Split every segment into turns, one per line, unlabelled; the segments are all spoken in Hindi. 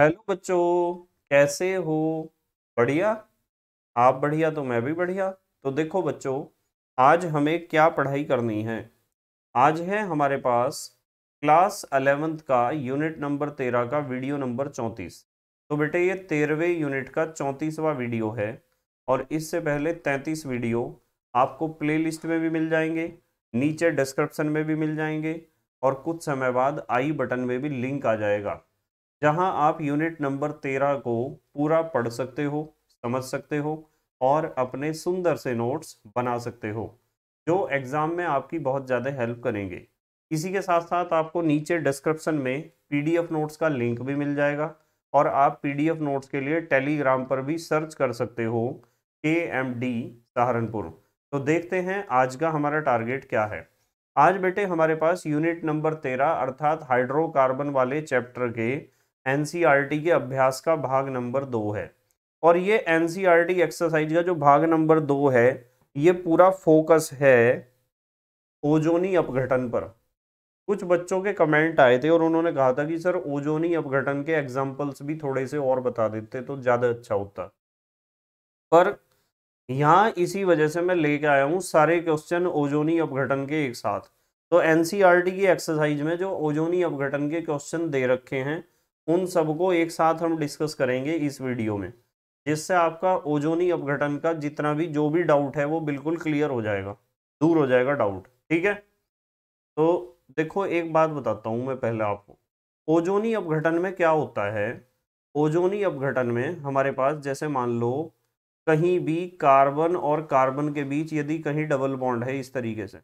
हेलो बच्चों कैसे हो बढ़िया आप बढ़िया तो मैं भी बढ़िया तो देखो बच्चों आज हमें क्या पढ़ाई करनी है आज है हमारे पास क्लास अलेवेंथ का यूनिट नंबर तेरह का वीडियो नंबर चौंतीस तो बेटे ये तेरहवें यूनिट का चौंतीसवा वीडियो है और इससे पहले तैंतीस वीडियो आपको प्लेलिस्ट में भी मिल जाएंगे नीचे डिस्क्रिप्शन में भी मिल जाएंगे और कुछ समय बाद आई बटन में भी लिंक आ जाएगा जहां आप यूनिट नंबर तेरह को पूरा पढ़ सकते हो समझ सकते हो और अपने सुंदर से नोट्स बना सकते हो जो एग्ज़ाम में आपकी बहुत ज़्यादा हेल्प करेंगे इसी के साथ साथ आपको नीचे डिस्क्रिप्शन में पीडीएफ नोट्स का लिंक भी मिल जाएगा और आप पीडीएफ नोट्स के लिए टेलीग्राम पर भी सर्च कर सकते हो के एम डी सहारनपुर तो देखते हैं आज का हमारा टारगेट क्या है आज बेटे हमारे पास यूनिट नंबर तेरह अर्थात हाइड्रोकार्बन वाले चैप्टर के एन के अभ्यास का भाग नंबर दो है और ये एन एक्सरसाइज का जो भाग नंबर दो है ये पूरा फोकस है ओजोनी अपघटन पर कुछ बच्चों के कमेंट आए थे और उन्होंने कहा था कि सर ओजोनी अपघटन के एग्जाम्पल्स भी थोड़े से और बता देते तो ज़्यादा अच्छा होता पर यहाँ इसी वजह से मैं लेके आया हूँ सारे क्वेश्चन ओजोनी अपघटन के एक साथ तो एन की एक्सरसाइज में जो ओजोनी अपघटन के क्वेश्चन दे रखे हैं उन सबको एक साथ हम डिस्कस करेंगे इस वीडियो में जिससे आपका ओजोनी अपघटन का जितना भी जो भी डाउट है वो बिल्कुल क्लियर हो जाएगा दूर हो जाएगा डाउट ठीक है तो देखो एक बात बताता हूँ मैं पहले आपको ओजोनी अपघटन में क्या होता है ओजोनी अपघटन में हमारे पास जैसे मान लो कहीं भी कार्बन और कार्बन के बीच यदि कहीं डबल बॉन्ड है इस तरीके से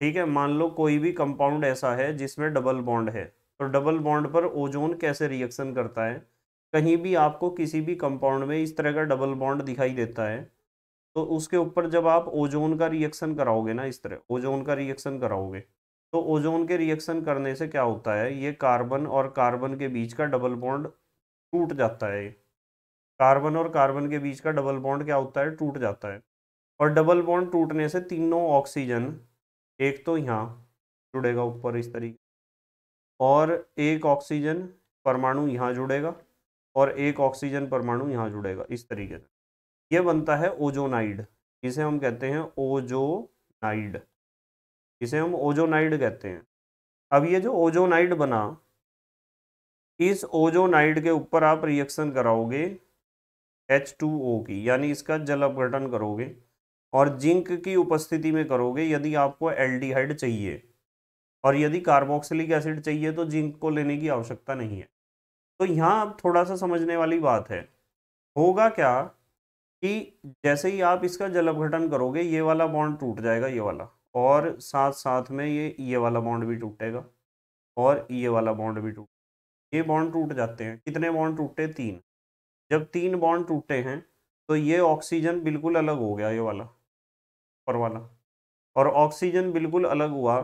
ठीक है मान लो कोई भी कंपाउंड ऐसा है जिसमें डबल बॉन्ड है तो डबल बॉन्ड पर ओजोन कैसे रिएक्शन करता है कहीं भी आपको किसी भी कंपाउंड में इस तरह का डबल बॉन्ड दिखाई देता है तो उसके ऊपर जब आप ओजोन का रिएक्शन कराओगे ना इस तरह ओजोन का रिएक्शन कराओगे तो ओजोन के रिएक्शन करने से क्या होता है ये कार्बन और कार्बन के बीच का डबल बॉन्ड टूट जाता है कार्बन और कार्बन के बीच का डबल बॉन्ड क्या होता है टूट जाता है और डबल बॉन्ड टूटने से तीनों ऑक्सीजन एक तो यहाँ जुड़ेगा ऊपर इस तरीके और एक ऑक्सीजन परमाणु यहाँ जुड़ेगा और एक ऑक्सीजन परमाणु यहाँ जुड़ेगा इस तरीके से ये बनता है ओजोनाइड इसे हम कहते हैं ओजोनाइड इसे हम ओजोनाइड कहते हैं अब ये जो ओजोनाइड बना इस ओजोनाइड के ऊपर आप रिएक्शन कराओगे H2O की यानी इसका जल अपघटन करोगे और जिंक की उपस्थिति में करोगे यदि आपको एल्डिहाइड चाहिए और यदि कार्बोक्सिलिक एसिड चाहिए तो जिंक को लेने की आवश्यकता नहीं है तो यहाँ अब थोड़ा सा समझने वाली बात है होगा क्या कि जैसे ही आप इसका जल अपघटन करोगे ये वाला बॉन्ड टूट जाएगा ये वाला और साथ साथ में ये ये वाला बॉन्ड भी टूटेगा और ये वाला बॉन्ड भी टूट ये बॉन्ड टूट जाते हैं कितने बॉन्ड टूटे तीन जब तीन बॉन्ड टूटे हैं तो ये ऑक्सीजन बिल्कुल अलग हो गया ये वाला ऊपर वाला और ऑक्सीजन बिल्कुल अलग हुआ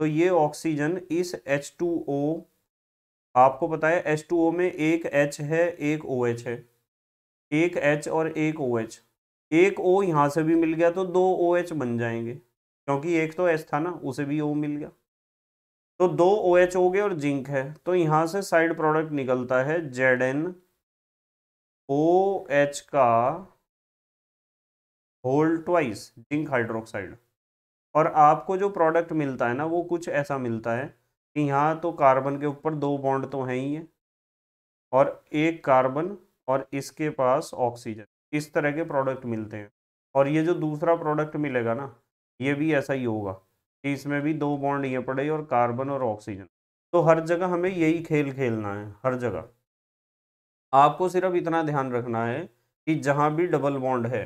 तो ये ऑक्सीजन इस H2O आपको पता है H2O में एक H है एक OH है एक H और एक OH एक O यहाँ से भी मिल गया तो दो OH बन जाएंगे क्योंकि एक तो H था ना उसे भी O मिल गया तो दो ओ OH हो गए और जिंक है तो यहाँ से साइड प्रोडक्ट निकलता है जेड एन ओ एच का होल ट्वाइस जिंक हाइड्रोक्साइड और आपको जो प्रोडक्ट मिलता है ना वो कुछ ऐसा मिलता है कि यहाँ तो कार्बन के ऊपर दो बॉन्ड तो हैं ही है और एक कार्बन और इसके पास ऑक्सीजन इस तरह के प्रोडक्ट मिलते हैं और ये जो दूसरा प्रोडक्ट मिलेगा ना ये भी ऐसा ही होगा कि इसमें भी दो बॉन्ड ये पड़े और कार्बन और ऑक्सीजन तो हर जगह हमें यही खेल खेलना है हर जगह आपको सिर्फ इतना ध्यान रखना है कि जहाँ भी डबल बॉन्ड है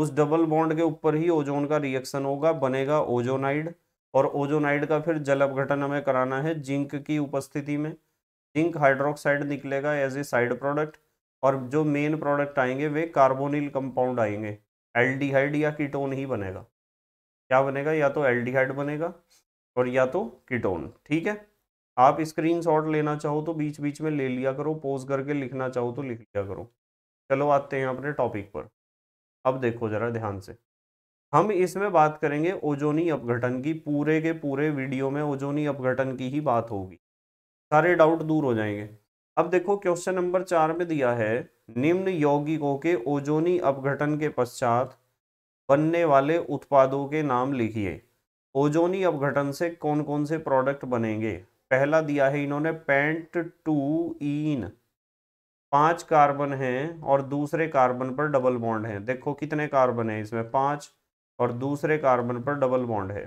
उस डबल बॉन्ड के ऊपर ही ओजोन का रिएक्शन होगा बनेगा ओजोनाइड और ओजोनाइड का फिर जल अपघटन हमें कराना है जिंक की उपस्थिति में जिंक हाइड्रोक्साइड निकलेगा एज ए साइड प्रोडक्ट और जो मेन प्रोडक्ट आएंगे वे कार्बोनिल कंपाउंड आएंगे एल्डिहाइड या कीटोन ही बनेगा क्या बनेगा या तो एल्डिहाइड बनेगा और या तो कीटोन ठीक है आप शॉट लेना चाहो तो बीच बीच में ले लिया करो पोज करके लिखना चाहो तो लिख लिया करो चलो आते हैं अपने टॉपिक पर अब देखो ज़रा ध्यान से हम इसमें बात करेंगे ओजोनी अपघटन की पूरे के पूरे वीडियो में ओजोनी अपघटन की ही बात होगी सारे डाउट दूर हो जाएंगे अब देखो क्वेश्चन नंबर चार में दिया है निम्न यौगिकों के ओजोनी अपघटन के पश्चात बनने वाले उत्पादों के नाम लिखिए ओजोनी अपघटन से कौन कौन से प्रोडक्ट बनेंगे पहला दिया है इन्होंने पेंट टू इन पांच कार्बन हैं और दूसरे कार्बन पर डबल बॉन्ड है देखो कितने कार्बन है इसमें पांच और दूसरे कार्बन पर डबल बॉन्ड है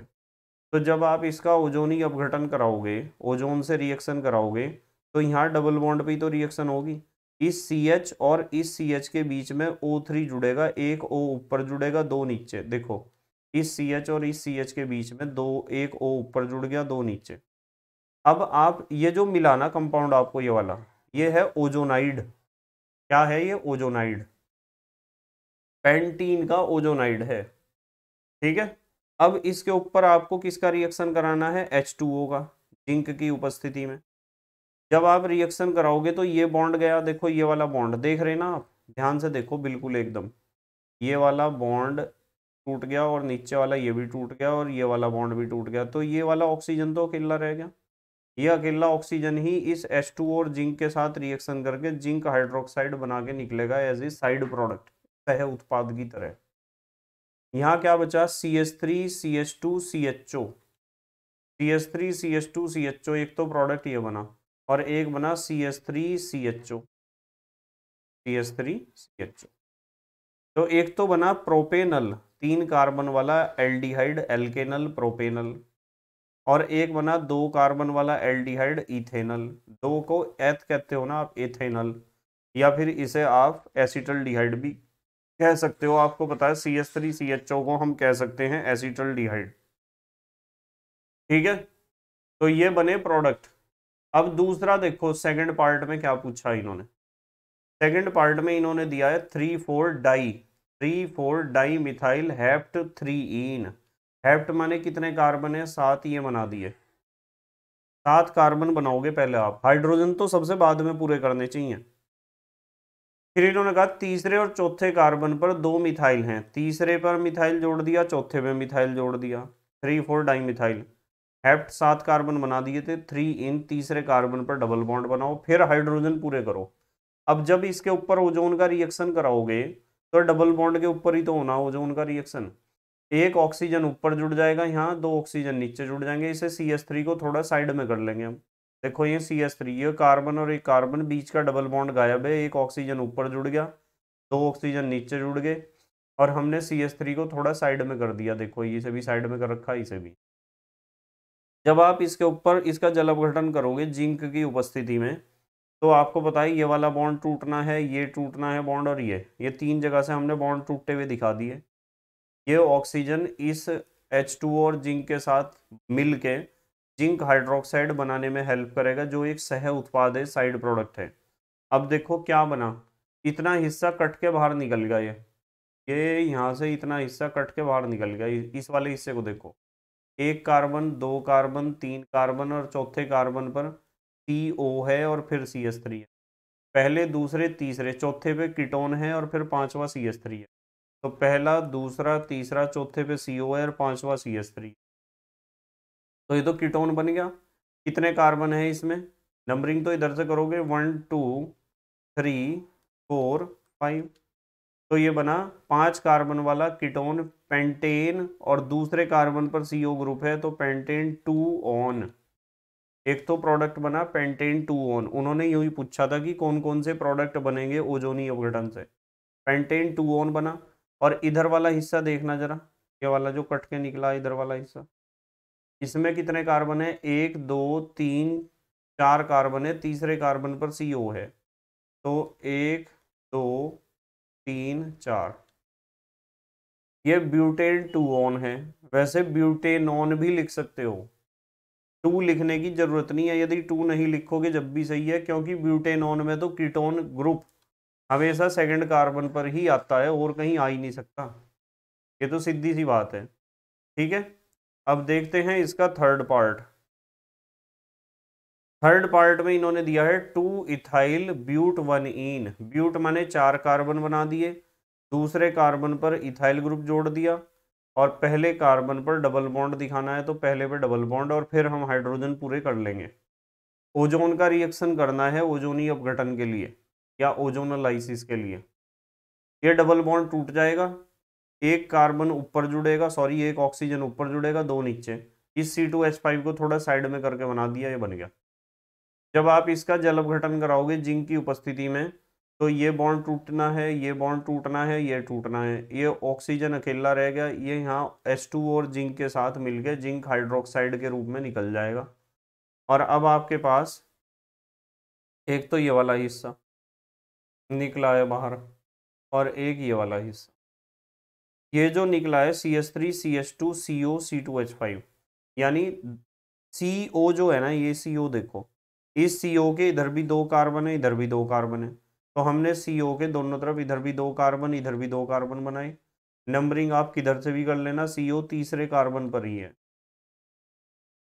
तो जब आप इसका ओजोनी अपघटन कराओगे ओजोन से रिएक्शन कराओगे तो यहाँ डबल बॉन्ड पर तो रिएक्शन होगी इस सी एच और इस सी एच के बीच में ओ थ्री जुड़ेगा एक ओ ऊपर जुड़ेगा दो नीचे देखो इस सी एच और इस सी एच के बीच में दो एक ओ ऊपर जुड़ गया दो नीचे अब आप ये जो मिलाना कंपाउंड आपको ये वाला ये है ओजोनाइड क्या है ये ओजोनाइड पेंटीन का ओजोनाइड है ठीक है अब इसके ऊपर आपको किसका रिएक्शन कराना है H2O का जिंक की उपस्थिति में जब आप रिएक्शन कराओगे तो ये बॉन्ड गया देखो ये वाला बॉन्ड देख रहे ना आप ध्यान से देखो बिल्कुल एकदम ये वाला बॉन्ड टूट गया और नीचे वाला ये भी टूट गया और ये वाला बॉन्ड भी टूट गया तो ये वाला ऑक्सीजन तो अकेला रह गया यह अकेला ऑक्सीजन ही इस टू और जिंक के साथ रिएक्शन करके जिंक हाइड्रोक्साइड बना के निकलेगा एज ए साइड प्रोडक्ट सह उत्पाद की तरह यहाँ क्या बचा C S three C S two C H O C S three C S two C H O एक तो प्रोडक्ट ये बना और एक बना C S three C H O C S three C H O तो एक तो बना प्रोपेनल तीन कार्बन वाला एल्डिहाइड एल्केनल प्रोपेनल और एक बना दो कार्बन वाला एल्डिहाइड इथेनल दो को एथ कहते हो ना आप एथेनल या फिर इसे आप एसिटल डिहाइड भी कह सकते हो आपको पता है C S three C H O को हम कह सकते हैं एसिटल डिहाइड ठीक है तो ये बने प्रोडक्ट अब दूसरा देखो सेकंड पार्ट में क्या पूछा इन्होंने सेकंड पार्ट में इन्होंने दिया है three four di three four di methyl hept three ene hept माने कितने कार्बन है सात ये बना दिए सात कार्बन बनाओगे पहले आप हाइड्रोजन तो सबसे बाद में पूरे करने चाहिए फिर इन्होंने कहा तीसरे और चौथे कार्बन पर दो मिथाइल हैं तीसरे पर मिथाइल जोड़ दिया चौथे पर मिथाइल जोड़ दिया three four di methyl hept सात कार्बन बना दिए थे थ्री इन तीसरे कार्बन पर डबल बॉन्ड बनाओ फिर हाइड्रोजन पूरे करो अब जब इसके ऊपर ओजोन का रिएक्शन कराओगे तो डबल बॉन्ड के ऊपर ही तो होना ओजोन का रिएक्शन एक ऑक्सीजन ऊपर जुड़ जाएगा यहाँ दो ऑक्सीजन नीचे जुड़ जाएंगे इसे सी एस थ्री को थोड़ा साइड में कर लेंगे हम देखो ये सी एस थ्री ये कार्बन और एक कार्बन बीच का डबल बॉन्ड गायब है एक ऑक्सीजन ऊपर जुड़ गया दो ऑक्सीजन नीचे जुड़ गए और हमने सी एस थ्री को थोड़ा साइड में कर दिया देखो इसे भी साइड में कर रखा इसे भी जब आप इसके ऊपर इसका जल अपघटन करोगे जिंक की उपस्थिति में तो आपको पता है ये वाला बॉन्ड टूटना है ये टूटना है बॉन्ड और ये ये तीन जगह से हमने बॉन्ड टूटते हुए दिखा दिए ये ऑक्सीजन इस एच टू और जिंक के साथ मिल के जिंक हाइड्रोक्साइड बनाने में हेल्प करेगा जो एक सह उत्पाद है साइड प्रोडक्ट है अब देखो क्या बना इतना हिस्सा कट के बाहर निकल गया ये ये यहाँ से इतना हिस्सा कट के बाहर निकल गया इस वाले हिस्से को देखो एक कार्बन दो कार्बन तीन कार्बन और चौथे कार्बन पर सी ओ है और फिर सी एस थ्री है पहले दूसरे तीसरे चौथे पे कीटोन है और फिर पांचवा सी एस थ्री है तो पहला दूसरा तीसरा चौथे पे सी ओ है और पांचवा सी एस थ्री तो ये तो कीटोन बन गया कितने कार्बन है इसमें नंबरिंग तो इधर से करोगे one two three four five तो ये बना पांच कार्बन वाला कीटोन पेंटेन और दूसरे कार्बन पर सी ओ ग्रुप है तो पेंटेन टू ऑन एक तो प्रोडक्ट बना पेंटेन टू ऑन उन्होंने यही पूछा था कि कौन कौन से प्रोडक्ट बनेंगे ओजोनी अवघटन से पेंटेन टू ऑन बना और इधर वाला हिस्सा देखना जरा ये वाला जो कट के निकला इधर वाला हिस्सा इसमें कितने कार्बन है एक दो तीन चार कार्बन है तीसरे कार्बन पर सी ओ है तो एक दो तीन चार ये ब्यूटेन टू ऑन है वैसे ब्यूटेन ऑन भी लिख सकते हो टू लिखने की जरूरत नहीं है यदि टू नहीं लिखोगे जब भी सही है क्योंकि ब्यूटेन ऑन में तो कीटोन ग्रुप हमेशा सेकंड कार्बन पर ही आता है और कहीं आ ही नहीं सकता ये तो सीधी सी बात है ठीक है अब देखते हैं इसका थर्ड पार्ट थर्ड पार्ट में इन्होंने दिया है two ethyl but one ene but माने चार कार्बन बना दिए दूसरे कार्बन पर इथाइल ग्रुप जोड़ दिया और पहले कार्बन पर डबल बॉन्ड दिखाना है तो पहले पर डबल बॉन्ड और फिर हम हाइड्रोजन पूरे कर लेंगे ओजोन का रिएक्शन करना है ओजोनी अपघटन के लिए या ओजोनलाइसिस के लिए ये डबल बॉन्ड टूट जाएगा एक कार्बन ऊपर जुड़ेगा सॉरी एक ऑक्सीजन ऊपर जुड़ेगा दो नीचे इस सी टू एच फाइव को थोड़ा साइड में करके बना दिया ये बन गया जब आप इसका जल अपघटन कराओगे जिंक की उपस्थिति में तो ये बॉन्ड टूटना है ये बॉन्ड टूटना है ये टूटना है ये ऑक्सीजन अकेला रह गया ये यहाँ एस टू और जिंक के साथ मिलके जिंक हाइड्रोक्साइड के रूप में निकल जाएगा और अब आपके पास एक तो ये वाला हिस्सा निकला है बाहर और एक ये वाला हिस्सा ये जो निकला है C S three C S two C O C two H five यानी सी ओ जो है ना ये सी ओ देखो इस सी ओ के इधर भी दो कार्बन है इधर भी दो कार्बन है तो हमने सी ओ के दोनों तरफ इधर भी दो कार्बन इधर भी दो कार्बन बनाए नंबरिंग आप किधर से भी कर लेना सी ओ तीसरे कार्बन पर ही है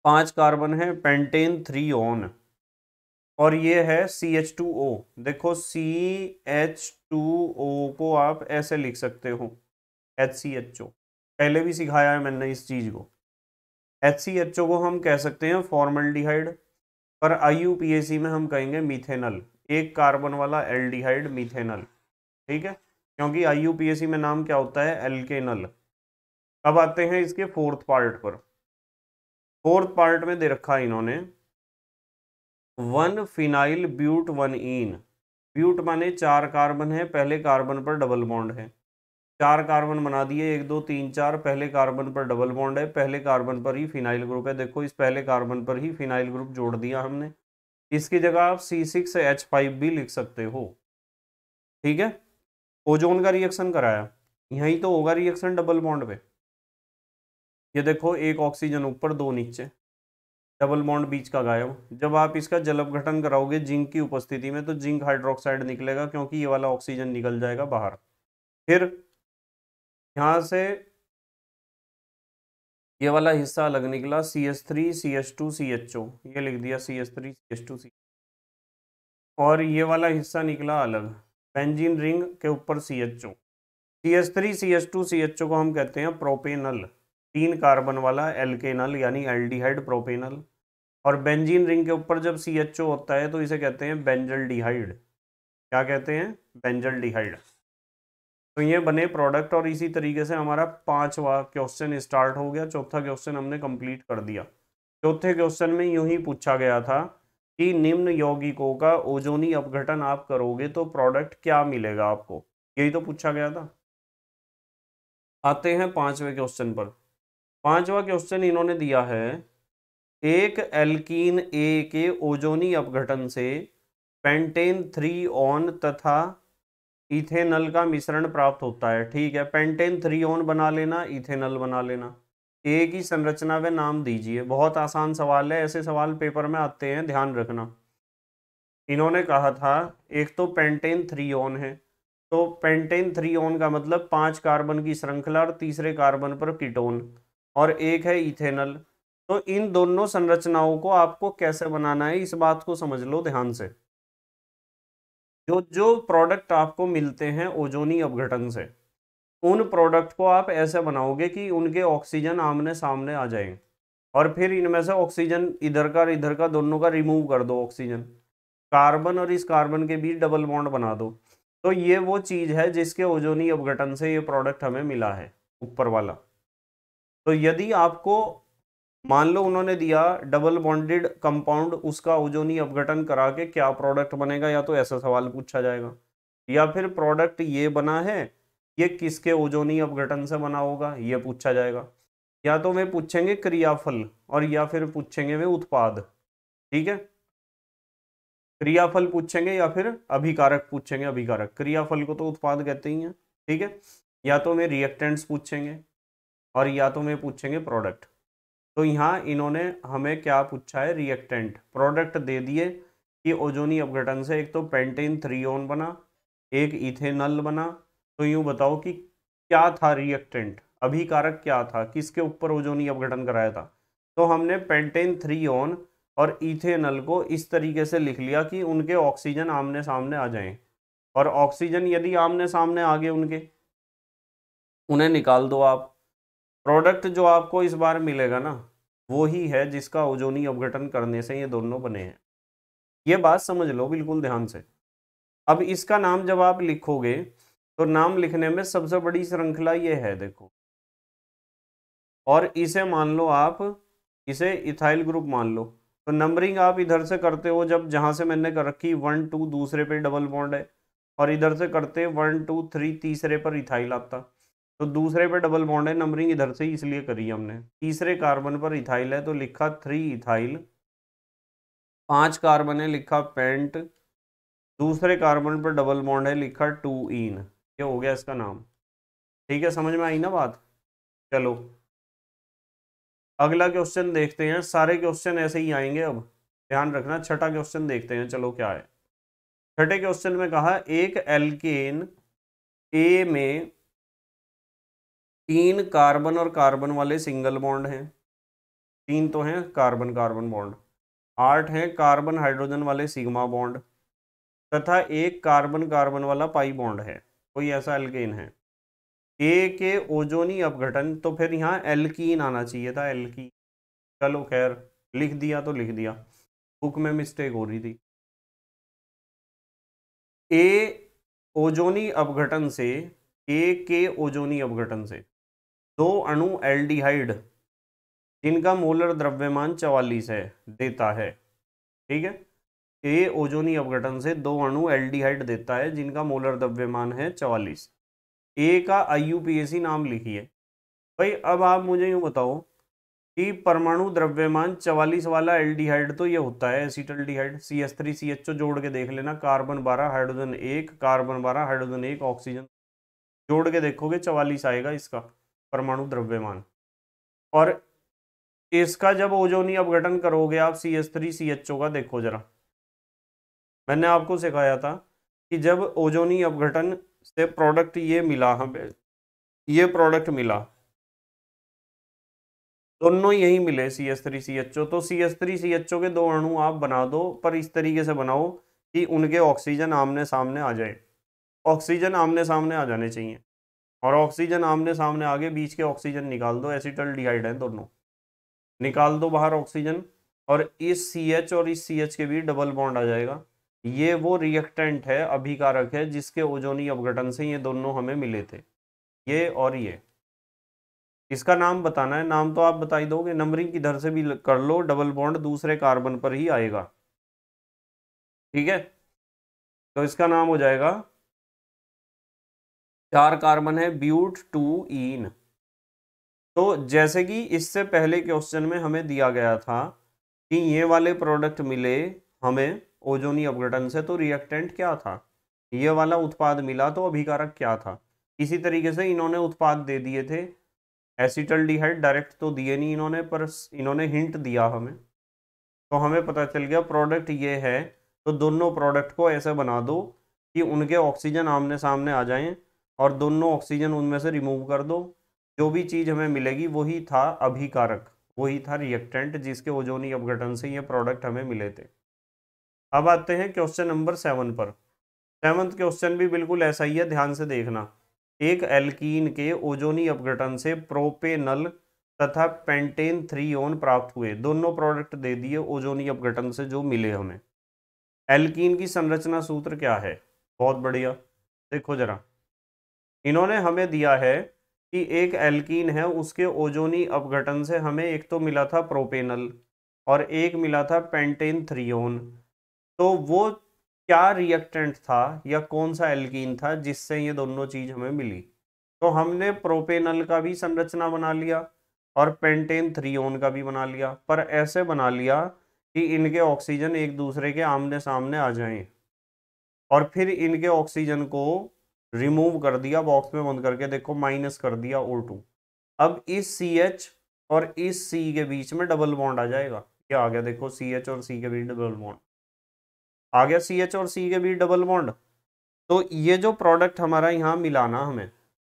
पांच कार्बन है पेंटेन थ्री ऑन और ये है सी एच टू ओ देखो सी एच टू ओ को आप ऐसे लिख सकते हो एच सी एच ओ पहले भी सिखाया है मैंने इस चीज़ को एच सी एच ओ को हम कह सकते हैं फॉर्मल डिहाइड पर आई यू पी ए सी में हम कहेंगे मिथेनल एक कार्बन वाला एल डिहाइड मिथेनल ठीक है क्योंकि आई यू पी ए सी में नाम क्या होता है एल्केनल अब आते हैं इसके फोर्थ पार्ट पर फोर्थ पार्ट में दे रखा है इन्होंने one phenyl but one ene but माने चार कार्बन है पहले कार्बन पर डबल बॉन्ड है चार कार्बन बना दिए एक दो तीन चार पहले कार्बन पर डबल बॉन्ड है पहले कार्बन पर ही फिनाइल ग्रुप है देखो इस पहले कार्बन पर ही फिनाइल ग्रुप जोड़ दिया हमने इसकी जगह आप सी सिक्स एच फाइव भी लिख सकते हो ठीक है ओजोन का रिएक्शन कराया यहीं तो होगा रिएक्शन डबल बॉन्ड पे ये देखो एक ऑक्सीजन ऊपर दो नीचे डबल बॉन्ड बीच का गायब जब आप इसका जल अपघटन कराओगे जिंक की उपस्थिति में तो जिंक हाइड्रोक्साइड निकलेगा क्योंकि ये वाला ऑक्सीजन निकल जाएगा बाहर फिर यहाँ से ये वाला हिस्सा अलग निकला C S three C S two C H O ये लिख दिया C S three C S two C और ये वाला हिस्सा निकला अलग बेंजीन रिंग के ऊपर C H O C S three C S two C H O को हम कहते हैं प्रोपेनल तीन कार्बन वाला एल्केनल यानी एल्डिहाइड प्रोपेनल और बेंजीन रिंग के ऊपर जब सी एच ओ होता है तो इसे कहते हैं बेंजल डिहाइड क्या कहते हैं बेंजल डिहाइड तो ये बने प्रोडक्ट और इसी तरीके से हमारा पांचवा क्वेश्चन स्टार्ट हो गया चौथा क्वेश्चन हमने कंप्लीट कर दिया चौथे क्वेश्चन में यूं ही पूछा गया था कि निम्न यौगिकों का ओजोनी अपघटन आप करोगे तो प्रोडक्ट क्या मिलेगा आपको यही तो पूछा गया था आते हैं पांचवें क्वेश्चन पर पांचवा क्वेश्चन इन्होंने दिया है एक एल्कीन ए के ओजोनी अपघटन से पेंटेन थ्री ऑन तथा इथेनल का मिश्रण प्राप्त होता है ठीक है पेंटेन थ्री ऑन बना लेना इथेनल बना लेना ए की संरचना में नाम दीजिए बहुत आसान सवाल है ऐसे सवाल पेपर में आते हैं ध्यान रखना इन्होंने कहा था एक तो पेंटेन थ्री ऑन है तो पेंटेन थ्री ऑन का मतलब पांच कार्बन की श्रृंखला और तीसरे कार्बन पर किटोन और एक है इथेनल तो इन दोनों संरचनाओं को आपको कैसे बनाना है इस बात को समझ लो ध्यान से जो जो प्रोडक्ट आपको मिलते हैं ओजोनी अपघटन से उन प्रोडक्ट को आप ऐसे बनाओगे कि उनके ऑक्सीजन आमने सामने आ जाए और फिर इनमें से ऑक्सीजन इधर का इधर का दोनों का रिमूव कर दो ऑक्सीजन कार्बन और इस कार्बन के बीच डबल बॉन्ड बना दो तो ये वो चीज़ है जिसके ओजोनी अपघटन से ये प्रोडक्ट हमें मिला है ऊपर वाला तो यदि आपको मान लो उन्होंने दिया डबल बॉन्डेड कंपाउंड उसका ओजोनी अपघटन करा के क्या प्रोडक्ट बनेगा या तो ऐसा सवाल पूछा जाएगा या फिर प्रोडक्ट ये बना है ये किसके ओजोनी अपघटन से बना होगा ये पूछा जाएगा या तो वे पूछेंगे क्रियाफल और या फिर पूछेंगे वे उत्पाद ठीक है क्रियाफल पूछेंगे या फिर अभिकारक पूछेंगे अभिकारक क्रियाफल को तो उत्पाद कहते ही हैं ठीक है या तो वे रिएक्टेंट्स पूछेंगे और या तो हमें पूछेंगे प्रोडक्ट तो यहाँ इन्होंने हमें क्या पूछा है रिएक्टेंट प्रोडक्ट दे दिए कि ओजोनी अपघटन से एक तो पेंटेन थ्री ऑन बना एक इथेनल बना तो यूँ बताओ कि क्या था रिएक्टेंट अभिकारक क्या था किसके ऊपर ओजोनी अपघटन कराया था तो हमने पेंटेन थ्री ऑन और इथेनल को इस तरीके से लिख लिया कि उनके ऑक्सीजन आमने सामने आ जाएं और ऑक्सीजन यदि आमने सामने आ गए उनके उन्हें निकाल दो आप प्रोडक्ट जो आपको इस बार मिलेगा ना वो ही है जिसका ओजोनी अवघटन करने से ये दोनों बने हैं ये बात समझ लो बिल्कुल ध्यान से अब इसका नाम जब आप लिखोगे तो नाम लिखने में सबसे बड़ी श्रृंखला ये है देखो और इसे मान लो आप इसे इथाइल ग्रुप मान लो तो नंबरिंग आप इधर से करते हो जब जहां से मैंने कर रखी वन टू दूसरे पे डबल बॉन्ड है और इधर से करते वन टू थ्री तीसरे पर इथाइल आता तो दूसरे पे डबल बॉन्ड है नंबरिंग इधर से ही इसलिए करी हमने तीसरे कार्बन पर इथाइल है तो लिखा थ्री इथाइल पांच कार्बन है लिखा पेंट दूसरे कार्बन पर डबल बॉन्ड है लिखा टू इन ये हो गया इसका नाम ठीक है समझ में आई ना बात चलो अगला क्वेश्चन देखते हैं सारे क्वेश्चन ऐसे ही आएंगे अब ध्यान रखना छठा क्वेश्चन देखते हैं चलो क्या है छठे क्वेश्चन में कहा एक एल्केन ए में तीन कार्बन और कार्बन वाले सिंगल बॉन्ड हैं तीन तो हैं कार्बन कार्बन बॉन्ड आठ हैं कार्बन हाइड्रोजन वाले सिग्मा बॉन्ड तथा एक कार्बन कार्बन वाला पाई बॉन्ड है कोई ऐसा एल्केन है ए के ओजोनी अपघटन तो फिर यहाँ एल्कीन आना चाहिए था एल्की चलो खैर लिख दिया तो लिख दिया बुक में मिस्टेक हो रही थी ए ओजोनी अपघटन से ए के ओजोनी अपघटन से दो अणु एल्डिहाइड जिनका मोलर द्रव्यमान चवालीस है देता है ठीक है ए ओजोनी अवघटन से दो अणु एल्डिहाइड देता है जिनका मोलर द्रव्यमान है चवालीस ए का आई नाम लिखिए भाई अब आप मुझे यूँ बताओ कि परमाणु द्रव्यमान चवालीस वाला एल्डिहाइड तो ये होता है डीहाइड C S three C H O जोड़ के देख लेना कार्बन बारह हाइड्रोजन एक कार्बन बारह हाइड्रोजन एक ऑक्सीजन जोड़ के देखोगे चवालीस आएगा इसका परमाणु द्रव्यमान और इसका जब ओजोनी अपघटन करोगे आप C S three C H O का देखो जरा मैंने आपको सिखाया था कि जब ओजोनी अपघटन से प्रोडक्ट ये मिला हमें हाँ, ये प्रोडक्ट मिला दोनों यही मिले C S three C H O तो C S three C H O के दो अणु आप बना दो पर इस तरीके से बनाओ कि उनके ऑक्सीजन आमने सामने आ जाए ऑक्सीजन आमने सामने आ जाने चाहिए और ऑक्सीजन आमने सामने आगे बीच के ऑक्सीजन निकाल दो एसिटल डिहाइड है दोनों निकाल दो बाहर ऑक्सीजन और इस सी एच और इस सी एच के भी डबल बॉन्ड आ जाएगा ये वो रिएक्टेंट है अभिकारक है जिसके ओजोनी अपघटन से ये दोनों हमें मिले थे ये और ये इसका नाम बताना है नाम तो आप बता ही दोगे नंबरिंग किधर से भी कर लो डबल बॉन्ड दूसरे कार्बन पर ही आएगा ठीक है तो इसका नाम हो जाएगा चार कार्बन है ब्यूट टू ईन तो जैसे कि इससे पहले क्वेश्चन में हमें दिया गया था कि ये वाले प्रोडक्ट मिले हमें ओजोनी अपघटन से तो रिएक्टेंट क्या था ये वाला उत्पाद मिला तो अभिकारक क्या था इसी तरीके से इन्होंने उत्पाद दे दिए थे एसिटल डिहाइड डायरेक्ट तो दिए नहीं इन्होंने पर इन्होंने हिंट दिया हमें तो हमें पता चल गया प्रोडक्ट ये है तो दोनों प्रोडक्ट को ऐसे बना दो कि उनके ऑक्सीजन आमने सामने आ जाएं और दोनों ऑक्सीजन उनमें से रिमूव कर दो जो भी चीज़ हमें मिलेगी वही था अभिकारक वही था रिएक्टेंट जिसके ओजोनी अपघटन से ये प्रोडक्ट हमें मिले थे अब आते हैं क्वेश्चन नंबर सेवन पर सेवन क्वेश्चन भी बिल्कुल ऐसा ही है ध्यान से देखना एक एल्कीन के ओजोनी अपघटन से प्रोपेनल तथा पेंटेन थ्री ओन प्राप्त हुए दोनों प्रोडक्ट दे दिए ओजोनी अपघटन से जो मिले हमें एल्कीन की संरचना सूत्र क्या है बहुत बढ़िया देखो जरा इन्होंने हमें दिया है कि एक एल्कीन है उसके ओजोनी अपघटन से हमें एक तो मिला था प्रोपेनल और एक मिला था पेंटेन थ्रियोन तो वो क्या रिएक्टेंट था या कौन सा एल्कीन था जिससे ये दोनों चीज़ हमें मिली तो हमने प्रोपेनल का भी संरचना बना लिया और पेंटेन थ्रियोन का भी बना लिया पर ऐसे बना लिया कि इनके ऑक्सीजन एक दूसरे के आमने सामने आ जाएं और फिर इनके ऑक्सीजन को रिमूव कर दिया बॉक्स में बंद करके देखो माइनस कर दिया ओ टू अब इस सी एच और इस सी के बीच में डबल बॉन्ड आ जाएगा ये आ गया देखो सी एच और सी के बीच डबल बॉन्ड आ गया सी एच और सी के बीच डबल बॉन्ड तो ये जो प्रोडक्ट हमारा यहाँ मिलाना हमें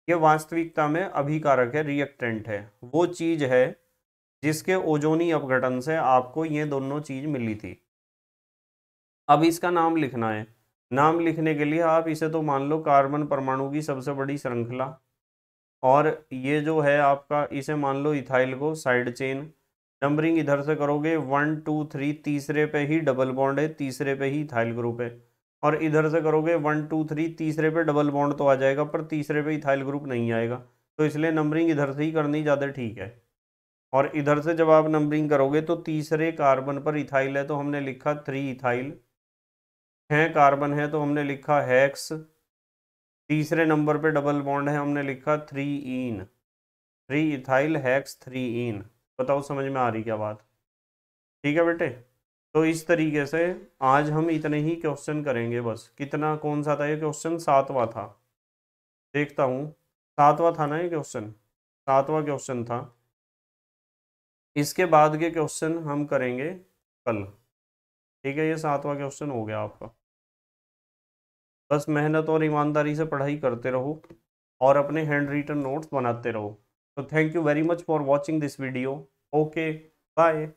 ये वास्तविकता में अभिकारक है रिएक्टेंट है वो चीज़ है जिसके ओजोनी अपघटन से आपको ये दोनों चीज़ मिली थी अब इसका नाम लिखना है नाम लिखने के लिए आप इसे तो मान लो कार्बन परमाणु की सबसे बड़ी श्रृंखला और ये जो है आपका इसे मान लो इथाइल को साइड चेन नंबरिंग इधर से करोगे वन टू थ्री तीसरे पे ही डबल बॉन्ड है तीसरे पे ही इथाइल ग्रुप है और इधर से करोगे वन टू थ्री तीसरे पे डबल बॉन्ड तो आ जाएगा पर तीसरे पे इथाइल ग्रुप नहीं आएगा तो इसलिए नंबरिंग इधर से ही करनी ज़्यादा ठीक है और इधर से जब आप नंबरिंग करोगे तो तीसरे कार्बन पर इथाइल है तो हमने लिखा थ्री इथाइल हैं कार्बन है तो हमने लिखा हैक्स तीसरे नंबर पे डबल बॉन्ड है हमने लिखा three ene three ethyl hex three ene बताओ समझ में आ रही क्या बात ठीक है बेटे तो इस तरीके से आज हम इतने ही क्वेश्चन करेंगे बस कितना कौन सा था ये क्वेश्चन सातवां था देखता हूँ सातवां था ना ये क्वेश्चन सातवां क्वेश्चन था इसके बाद के क्वेश्चन हम करेंगे कल ठीक है ये सातवां क्वेश्चन हो गया आपका बस मेहनत और ईमानदारी से पढ़ाई करते रहो और अपने हैंड रिटन नोट्स बनाते रहो तो thank you very much for watching this video okay bye